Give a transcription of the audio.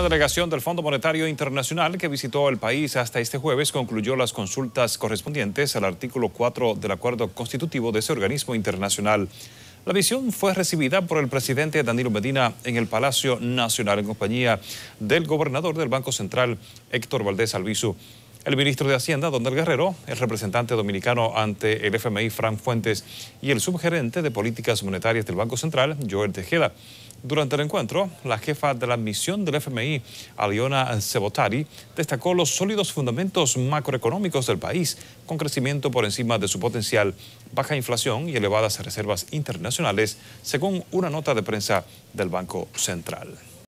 La delegación del Fondo Monetario Internacional que visitó el país hasta este jueves concluyó las consultas correspondientes al artículo 4 del acuerdo constitutivo de ese organismo internacional. La visión fue recibida por el presidente Danilo Medina en el Palacio Nacional en compañía del gobernador del Banco Central, Héctor Valdés Albizu. El ministro de Hacienda, Donald Guerrero, el representante dominicano ante el FMI, Frank Fuentes, y el subgerente de políticas monetarias del Banco Central, Joel Tejeda. Durante el encuentro, la jefa de la misión del FMI, Aliona Cebotari, destacó los sólidos fundamentos macroeconómicos del país, con crecimiento por encima de su potencial, baja inflación y elevadas reservas internacionales, según una nota de prensa del Banco Central.